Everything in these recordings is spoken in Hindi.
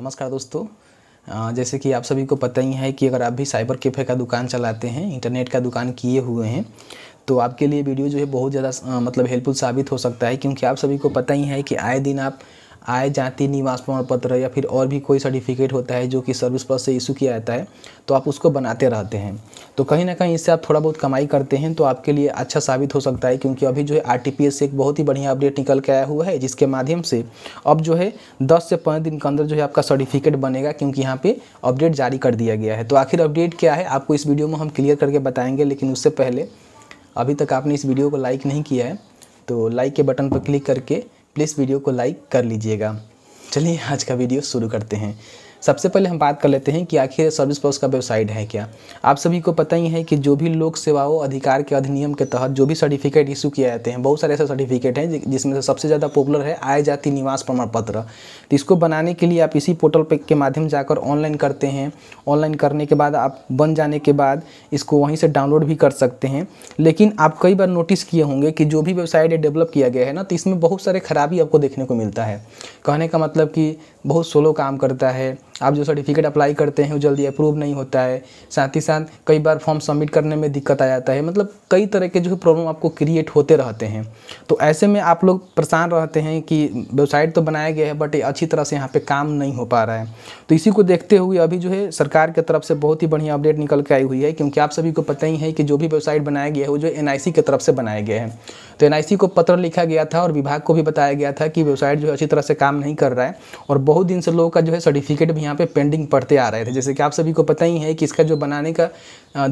नमस्कार दोस्तों जैसे कि आप सभी को पता ही है कि अगर आप भी साइबर कैफ़े का दुकान चलाते हैं इंटरनेट का दुकान किए हुए हैं तो आपके लिए वीडियो जो है बहुत ज़्यादा मतलब हेल्पफुल साबित हो सकता है क्योंकि आप सभी को पता ही है कि आए दिन आप आय जाति निवास प्रमाण पत्र या फिर और भी कोई सर्टिफिकेट होता है जो कि सर्विस पर से इशू किया जाता है तो आप उसको बनाते रहते हैं तो कहीं ना कहीं इससे आप थोड़ा बहुत कमाई करते हैं तो आपके लिए अच्छा साबित हो सकता है क्योंकि अभी जो है आर टी एक बहुत ही बढ़िया अपडेट निकल के आया हुआ है जिसके माध्यम से अब जो है दस से पंद्रह दिन के अंदर जो है आपका सर्टिफिकेट बनेगा क्योंकि यहाँ पर अपडेट जारी कर दिया गया है तो आखिर अपडेट क्या है आपको इस वीडियो में हम क्लियर करके बताएंगे लेकिन उससे पहले अभी तक आपने इस वीडियो को लाइक नहीं किया है तो लाइक के बटन पर क्लिक करके प्लीज़ वीडियो को लाइक कर लीजिएगा चलिए आज का वीडियो शुरू करते हैं सबसे पहले हम बात कर लेते हैं कि आखिर सर्विस प्लस का वेबसाइट है क्या आप सभी को पता ही है कि जो भी लोक सेवाओं अधिकार के अधिनियम के तहत जो भी सर्टिफिकेट इशू किए जाते हैं बहुत सारे ऐसे सर्टिफिकेट हैं जिसमें से सबसे ज़्यादा पॉपुलर है आय जाति निवास प्रमाण पत्र तो इसको बनाने के लिए आप इसी पोर्टल पर के माध्यम जाकर ऑनलाइन करते हैं ऑनलाइन करने के बाद आप बन जाने के बाद इसको वहीं से डाउनलोड भी कर सकते हैं लेकिन आप कई बार नोटिस किए होंगे कि जो भी वेबसाइट डेवलप किया गया है ना तो इसमें बहुत सारे खराबी आपको देखने को मिलता है कहने का मतलब कि बहुत स्लो काम करता है आप जो सर्टिफिकेट अप्लाई करते हैं वो जल्दी अप्रूव नहीं होता है साथ ही साथ कई बार फॉर्म सबमिट करने में दिक्कत आ जाता है मतलब कई तरह के जो प्रॉब्लम आपको क्रिएट होते रहते हैं तो ऐसे में आप लोग परेशान रहते हैं कि वेबसाइट तो बनाया गया है बट अच्छी तरह से यहाँ पर काम नहीं हो पा रहा है तो इसी को देखते हुए अभी जो है सरकार की तरफ से बहुत ही बढ़िया अपडेट निकल के आई हुई है क्योंकि आप सभी को पता ही है कि जो भी वेबसाइट बनाया गया है वो जो एन आई की तरफ से बनाया गया है तो एन को पत्र लिखा गया था और विभाग को भी बताया गया था कि वेबसाइट जो है अच्छी तरह से काम नहीं कर रहा है और बहुत दिन से लोगों का जो है सर्टिफिकेट भी यहाँ यहाँ पे पेंडिंग पड़ते आ रहे थे जैसे कि आप सभी को पता ही है कि इसका जो बनाने का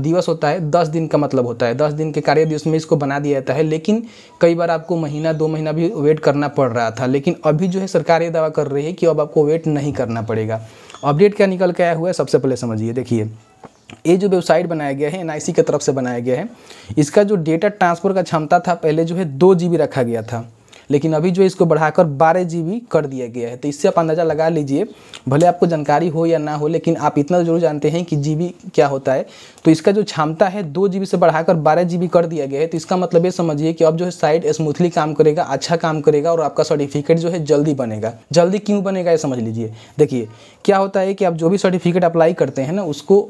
दिवस होता है दस दिन का मतलब होता है दस दिन के कार्य दिवस में इसको बना दिया जाता है लेकिन कई बार आपको महीना दो महीना भी वेट करना पड़ रहा था लेकिन अभी जो है सरकार ये दावा कर रही है कि अब आपको वेट नहीं करना पड़ेगा अपडेट क्या निकल के आया हुआ है सबसे पहले समझिए देखिए ये जो वेबसाइट बनाया गया है एन की तरफ से बनाया गया है इसका जो डेटा ट्रांसफ़र का क्षमता था पहले जो है दो जी रखा गया था लेकिन अभी जो इसको बढ़ाकर बारह जी कर दिया गया है तो इससे आप अंदाज़ा लगा लीजिए भले आपको जानकारी हो या ना हो लेकिन आप इतना तो जरूर जानते हैं कि जी क्या होता है तो इसका जो क्षमता है दो जी से बढ़ाकर बारह जी कर दिया गया है तो इसका मतलब ये समझिए कि अब जो है साइट स्मूथली काम करेगा अच्छा काम करेगा और आपका सर्टिफिकेट जो है जल्दी बनेगा जल्दी क्यों बनेगा ये समझ लीजिए देखिए क्या होता है कि आप जो भी सर्टिफिकेट अप्लाई करते हैं ना उसको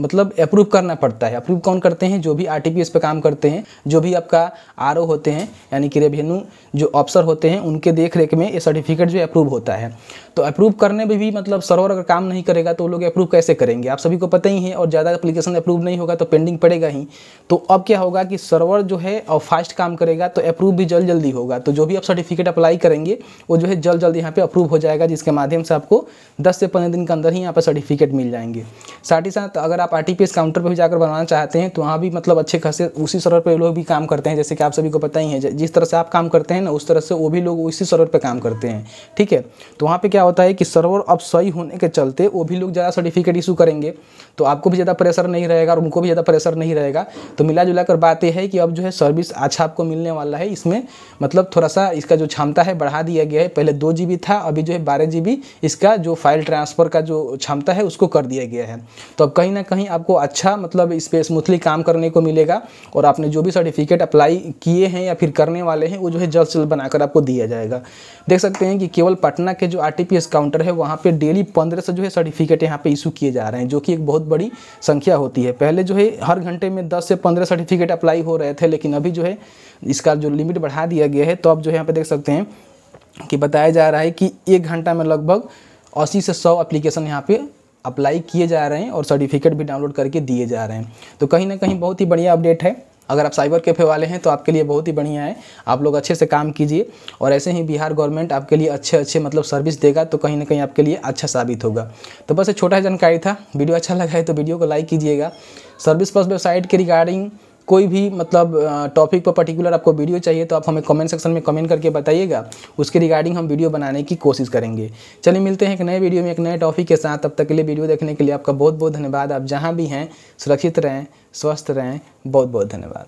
मतलब अप्रूव करना पड़ता है अप्रूव कौन करते हैं जो भी आर टी पे काम करते हैं जो भी आपका आर होते हैं यानी कि रेवेन्यू जो ऑफिसर होते हैं उनके देख रेख में ये सर्टिफिकेट जो अप्रूव होता है तो अप्रूव करने में भी मतलब सर्वर अगर काम नहीं करेगा तो लोग अप्रूव कैसे करेंगे आप सभी को पता ही है और ज़्यादा अप्लीकेशन अप्रूव नहीं होगा तो पेंडिंग पड़ेगा ही तो अब क्या होगा कि सर्वर जो है और फास्ट काम करेगा तो अप्रूव भी जल्द जल्दी होगा तो जो भी आप सर्टिफिकेट अप्लाई करेंगे वो जो है जल्द जल्द यहाँ पर अप्रूव हो जाएगा जिसके माध्यम से आपको दस से पंद्रह दिन के अंदर ही यहाँ पर सर्टिफिकेट मिल जाएंगे साथ ही साथ अगर आप आप आर काउंटर पर भी जाकर बनाना चाहते हैं तो वहाँ भी मतलब अच्छे खासे उसी सर्वर पर लोग भी काम करते हैं जैसे कि आप सभी को पता ही है जिस तरह से आप काम करते हैं ना उस तरह से वो भी लोग उसी सर्वर पर काम करते हैं ठीक है तो वहाँ पर क्या होता है कि सर्वर अब सही होने के चलते वो भी लोग ज़्यादा सर्टिफिकेट इशू करेंगे तो आपको भी ज़्यादा प्रेशर नहीं रहेगा और उनको भी ज़्यादा प्रेशर नहीं रहेगा तो मिला जुला कर बात यह है कि अब जो है सर्विस अच्छा आपको मिलने वाला है इसमें मतलब थोड़ा सा इसका जो क्षमता है बढ़ा दिया गया है पहले दो जी था अभी जो है बारह जी इसका जो फाइल ट्रांसफ़र का जो क्षमता है उसको कर दिया गया है तो अब कहीं ना कहीं कहीं आपको अच्छा मतलब इस पर स्मूथली काम करने को मिलेगा और आपने जो भी सर्टिफिकेट अप्लाई किए हैं या फिर करने वाले हैं वो जो है जल्द से जल्द बनाकर आपको दिया जाएगा देख सकते हैं कि केवल पटना के जो आर काउंटर है वहाँ पर डेली पंद्रह से जो है सर्टिफिकेट यहाँ पर इशू किए जा रहे हैं जो कि एक बहुत बड़ी संख्या होती है पहले जो है हर घंटे में दस से पंद्रह सर्टिफिकेट अप्लाई हो रहे थे लेकिन अभी जो है इसका जो लिमिट बढ़ा दिया गया है तो आप जो यहाँ पर देख सकते हैं कि बताया जा रहा है कि एक घंटा में लगभग अस्सी से सौ एप्लीकेशन यहाँ पे अप्लाई किए जा रहे हैं और सर्टिफिकेट भी डाउनलोड करके दिए जा रहे हैं तो कहीं ना कहीं बहुत ही बढ़िया अपडेट है अगर आप साइबर कैफे वाले हैं तो आपके लिए बहुत ही बढ़िया है आप लोग अच्छे से काम कीजिए और ऐसे ही बिहार गवर्नमेंट आपके लिए अच्छे अच्छे मतलब सर्विस देगा तो कहीं ना कहीं आपके लिए अच्छा साबित होगा तो बस एक छोटा जानकारी था वीडियो अच्छा लगा है तो वीडियो को लाइक कीजिएगा सर्विस प्लस वेबसाइट के रिगार्डिंग कोई भी मतलब टॉपिक पर पर्टिकुलर आपको वीडियो चाहिए तो आप हमें कमेंट सेक्शन में कमेंट करके बताइएगा उसके रिगार्डिंग हम वीडियो बनाने की कोशिश करेंगे चलिए मिलते हैं एक नए वीडियो में एक नए टॉपिक के साथ तब तक के लिए वीडियो देखने के लिए आपका बहुत बहुत धन्यवाद आप जहाँ भी हैं सुरक्षित रहें स्वस्थ रहें बहुत बहुत धन्यवाद